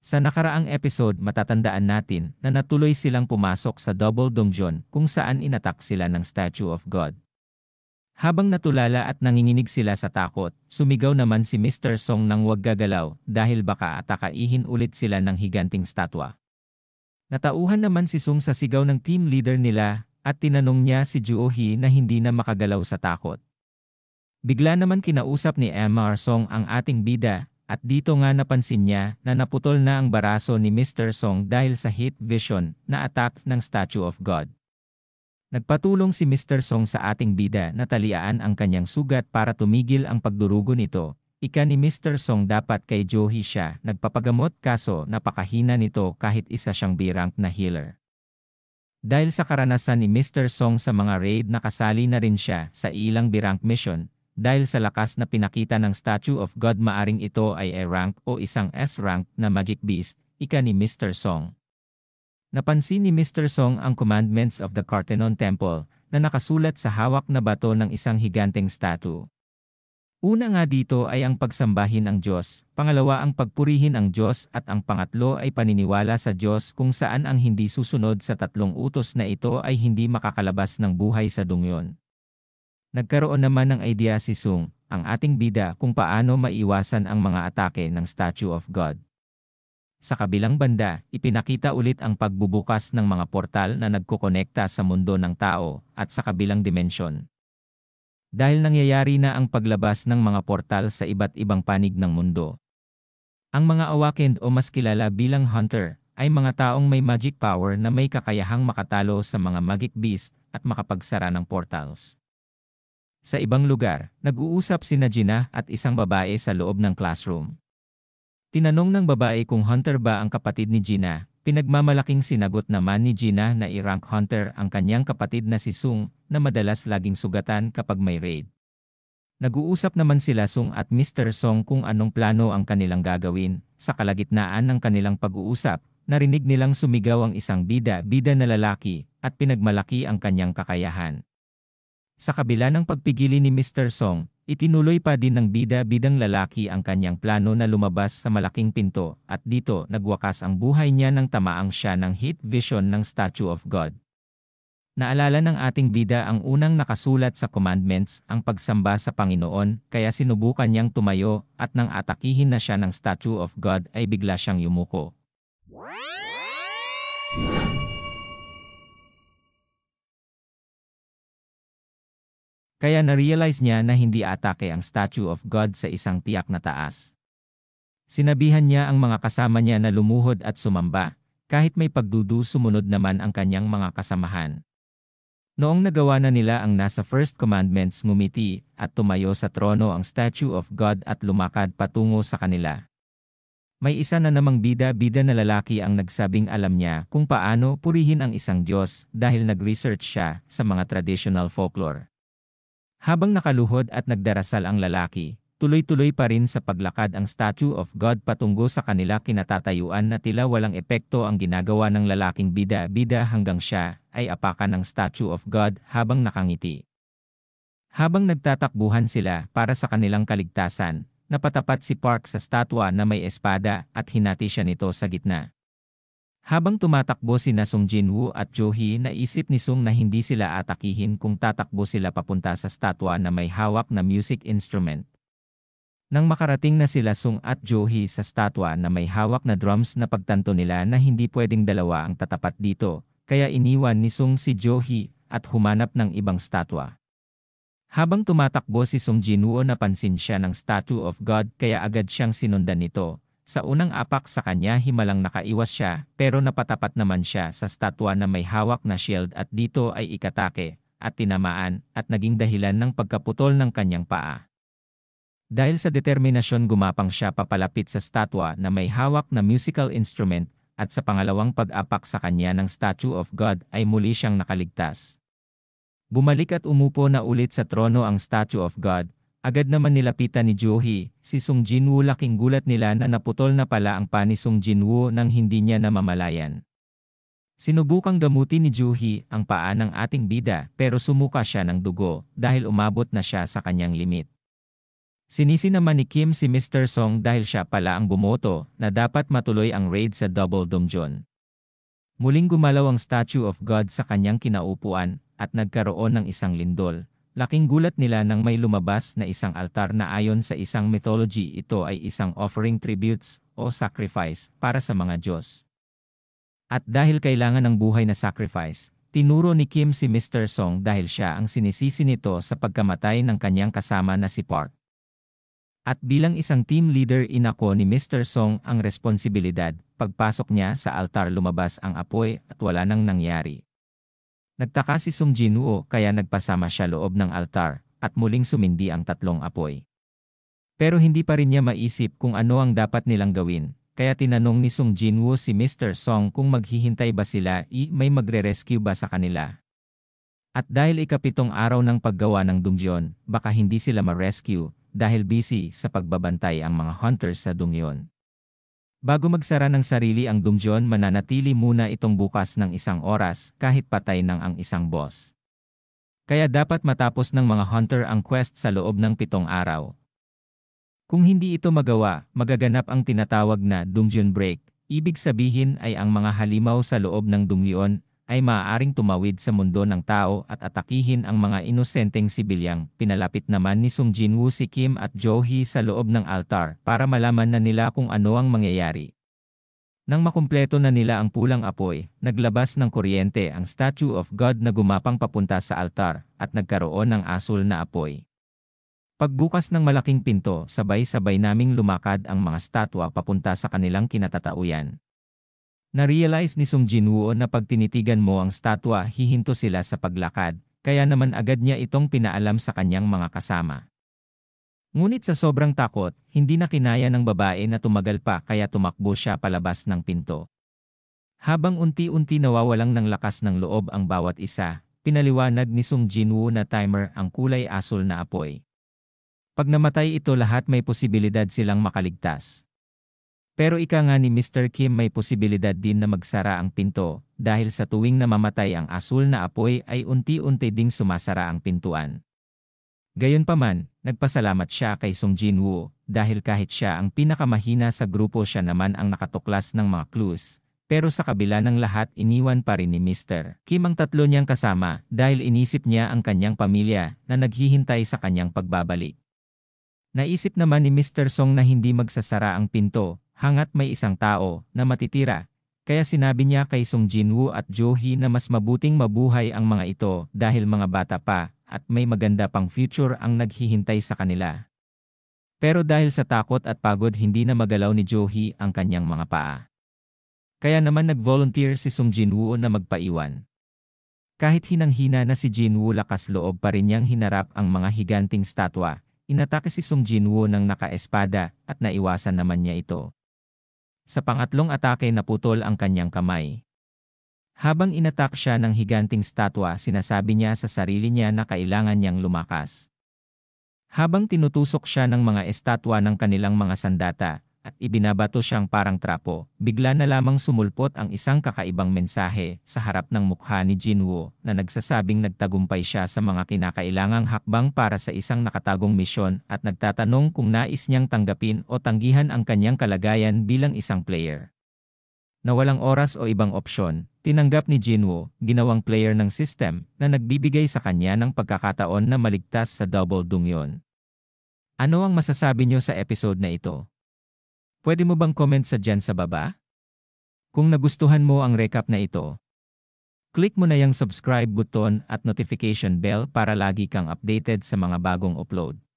Sa nakaraang episode matatandaan natin na natuloy silang pumasok sa Double Dungeon kung saan inatak sila ng Statue of God. Habang natulala at nanginginig sila sa takot, sumigaw naman si Mr. Song nang huwag gagalaw dahil baka atakaihin ulit sila ng higanting statwa. Natauhan naman si Song sa sigaw ng team leader nila at tinanong niya si Hee na hindi na makagalaw sa takot. Bigla naman kinausap ni MR Song ang ating bida at dito nga napansin niya na naputol na ang baraso ni Mr. Song dahil sa heat vision na attack ng Statue of God. Nagpatulong si Mr. Song sa ating bida na taliaan ang kanyang sugat para tumigil ang pagdurugo nito. Ika ni Mr. Song dapat kay Johi siya nagpapagamot kaso napakahina nito kahit isa siyang birang na healer. Dahil sa karanasan ni Mr. Song sa mga raid nakasali na rin siya sa ilang birang mission, dahil sa lakas na pinakita ng Statue of God maaring ito ay A-rank o isang S-rank na magic beast, ika ni Mr. Song. Napansin ni Mr. Song ang commandments of the Cartenon Temple na nakasulat sa hawak na bato ng isang higanteng statue. Una nga dito ay ang pagsambahin ang Diyos, pangalawa ang pagpurihin ang Diyos at ang pangatlo ay paniniwala sa Diyos kung saan ang hindi susunod sa tatlong utos na ito ay hindi makakalabas ng buhay sa dungyon. Nagkaroon naman ng idea si Sung, ang ating bida kung paano maiwasan ang mga atake ng Statue of God. Sa kabilang banda, ipinakita ulit ang pagbubukas ng mga portal na nagkokonekta sa mundo ng tao at sa kabilang dimensyon. Dahil nangyayari na ang paglabas ng mga portal sa iba't ibang panig ng mundo. Ang mga awakened o mas kilala bilang hunter ay mga taong may magic power na may kakayahang makatalo sa mga magic beast at makapagsara ng portals. Sa ibang lugar, nag-uusap si Najina at isang babae sa loob ng classroom. Tinanong ng babae kung hunter ba ang kapatid ni Gina, pinagmamalaking sinagot naman ni Gina na i-rank hunter ang kanyang kapatid na si Sung na madalas laging sugatan kapag may raid. Nag-uusap naman sila Sung at Mr. Song kung anong plano ang kanilang gagawin. Sa kalagitnaan ng kanilang pag-uusap, narinig nilang sumigaw ang isang bida-bida na lalaki at pinagmalaki ang kanyang kakayahan. Sa kabila ng pagpigili ni Mr. Song, itinuloy pa din ng bida-bidang lalaki ang kanyang plano na lumabas sa malaking pinto at dito nagwakas ang buhay niya nang tamaang siya ng heat vision ng Statue of God. Naalala ng ating bida ang unang nakasulat sa commandments ang pagsamba sa Panginoon kaya sinubukan niyang tumayo at nang atakihin na siya ng Statue of God ay bigla siyang yumuko. Kaya narealize niya na hindi atake ang statue of God sa isang tiyak na taas. Sinabihan niya ang mga kasama niya na lumuhod at sumamba, kahit may pagdudu sumunod naman ang kanyang mga kasamahan. Noong nagawa na nila ang nasa First Commandments ngumiti at tumayo sa trono ang Statue of God at lumakad patungo sa kanila. May isa na namang bida-bida na lalaki ang nagsabing alam niya kung paano purihin ang isang Diyos dahil nag-research siya sa mga traditional folklore. Habang nakaluhod at nagdarasal ang lalaki, tuloy-tuloy pa rin sa paglakad ang Statue of God patungo sa kanila kinatatayuan na tila walang epekto ang ginagawa ng lalaking bida-bida hanggang siya ay apakan ng Statue of God habang nakangiti. Habang nagtatakbuhan sila para sa kanilang kaligtasan, napatapat si Park sa statwa na may espada at hinati siya nito sa gitna. Habang tumatakbo sina Sung Jinwoo at Jo Hee naisip ni Sung na hindi sila atakihin kung tatakbo sila papunta sa statwa na may hawak na music instrument. Nang makarating na sila Sung at Jo Hee sa statwa na may hawak na drums na pagtanto nila na hindi pwedeng dalawa ang tatapat dito, kaya iniwan ni Sung si Jo Hee at humanap ng ibang statwa. Habang tumatakbo si Sung Jinwoo napansin siya ng Statue of God kaya agad siyang sinundan nito sa unang apak sa kanya himalang nakaiwas siya pero napatapat naman siya sa statwa na may hawak na shield at dito ay ikatake at tinamaan at naging dahilan ng pagkaputol ng kanyang paa. Dahil sa determinasyon gumapang siya papalapit sa statwa na may hawak na musical instrument at sa pangalawang pag-apak sa kanya ng Statue of God ay muli siyang nakaligtas. Bumalik at umupo na ulit sa trono ang Statue of God Agad naman nilapitan ni Juhi, si Sung Jinwoo laking gulat nila na naputol na pala ang pa Sung Jinwoo nang hindi niya namamalayan. Sinubukang gamutin ni Juhi ang paa ng ating bida pero sumuka siya ng dugo dahil umabot na siya sa kanyang limit. Sinisi naman ni Kim si Mr. Song dahil siya pala ang bumoto na dapat matuloy ang raid sa Double Dungeon. Muling gumalaw ang Statue of God sa kanyang kinaupuan at nagkaroon ng isang lindol Laking gulat nila nang may lumabas na isang altar na ayon sa isang mythology ito ay isang offering tributes o sacrifice para sa mga Diyos. At dahil kailangan ng buhay na sacrifice, tinuro ni Kim si Mr. Song dahil siya ang sinisisi nito sa pagkamatay ng kanyang kasama na si Park. At bilang isang team leader inako ni Mr. Song ang responsibilidad, pagpasok niya sa altar lumabas ang apoy at wala nang nangyari. Nagtaka si Sung Jinwoo kaya nagpasama siya loob ng altar at muling sumindi ang tatlong apoy. Pero hindi pa rin niya maisip kung ano ang dapat nilang gawin, kaya tinanong ni Sung Jinwoo si Mr. Song kung maghihintay ba sila i may magre-rescue ba sa kanila. At dahil ikapitong araw ng paggawa ng Dungyon, baka hindi sila ma-rescue dahil busy sa pagbabantay ang mga hunters sa Dungyon. Bago magsara ng sarili ang dungeon mananatili muna itong bukas ng isang oras kahit patay nang ang isang boss. Kaya dapat matapos ng mga hunter ang quest sa loob ng pitong araw. Kung hindi ito magawa, magaganap ang tinatawag na dungeon Break, ibig sabihin ay ang mga halimaw sa loob ng dungeon ay maaaring tumawid sa mundo ng tao at atakihin ang mga inosenteng sibilyang. Pinalapit naman ni Sung Jinwoo si Kim at Jo Hee sa loob ng altar para malaman na nila kung ano ang mangyayari. Nang makumpleto na nila ang pulang apoy, naglabas ng kuryente ang Statue of God na gumapang papunta sa altar at nagkaroon ng asul na apoy. Pagbukas ng malaking pinto, sabay-sabay naming lumakad ang mga statwa papunta sa kanilang kinatatahuyan. Na-realize ni Sung Jinwoo na pag tinitigan mo ang statwa, hihinto sila sa paglakad, kaya naman agad niya itong pinaalam sa kanyang mga kasama. Ngunit sa sobrang takot, hindi na kinaya ng babae na tumagal pa kaya tumakbo siya palabas ng pinto. Habang unti-unti nawawalang ng lakas ng loob ang bawat isa, pinaliwanag ni Sung Jinwoo na timer ang kulay asul na apoy. Pag namatay ito lahat may posibilidad silang makaligtas. Pero ika nga ni Mr. Kim may posibilidad din na magsara ang pinto, dahil sa tuwing namamatay ang asul na apoy ay unti-unti ding sumasara ang pintuan. Gayunpaman, nagpasalamat siya kay Song Jinwoo dahil kahit siya ang pinakamahina sa grupo siya naman ang nakatuklas ng mga clues, pero sa kabila ng lahat iniwan pa rin ni Mr. Kim ang tatlo niyang kasama dahil inisip niya ang kanyang pamilya na naghihintay sa kanyang pagbabalik. Naisip naman ni Mr. Song na hindi magsasara ang pinto hangat may isang tao na matitira, kaya sinabi niya kay Sung Jinwoo at Jo na mas mabuting mabuhay ang mga ito dahil mga bata pa at may maganda pang future ang naghihintay sa kanila. Pero dahil sa takot at pagod hindi na magalaw ni Jo ang kanyang mga paa. Kaya naman nag-volunteer si Sung Jinwoo na magpaiwan. Kahit hinanghina na si Jinwoo lakas loob pa rin niyang hinarap ang mga higanting statwa, inatake si Sung Jinwoo ng nakaespada at naiwasan naman niya ito. Sa pangatlong atake naputol ang kanyang kamay. Habang inatak siya ng higanting statwa sinasabi niya sa sarili niya na kailangan niyang lumakas. Habang tinutusok siya ng mga estatwa ng kanilang mga sandata, at ibinabato siyang parang trapo. Bigla na lamang sumulpot ang isang kakaibang mensahe sa harap ng mukha ni Jinwoo na nagsasabing nagtagumpay siya sa mga kinakailangang hakbang para sa isang nakatagong misyon at nagtatanong kung nais niyang tanggapin o tanggihan ang kanyang kalagayan bilang isang player. Na walang oras o ibang opsyon, tinanggap ni Jinwoo, ginawang player ng system na nagbibigay sa kanya ng pagkakataon na maligtas sa double dungyon. Ano ang masasabi niyo sa episode na ito? Pwede mo bang comment sa dyan sa baba? Kung nagustuhan mo ang recap na ito, click mo na yung subscribe button at notification bell para lagi kang updated sa mga bagong upload.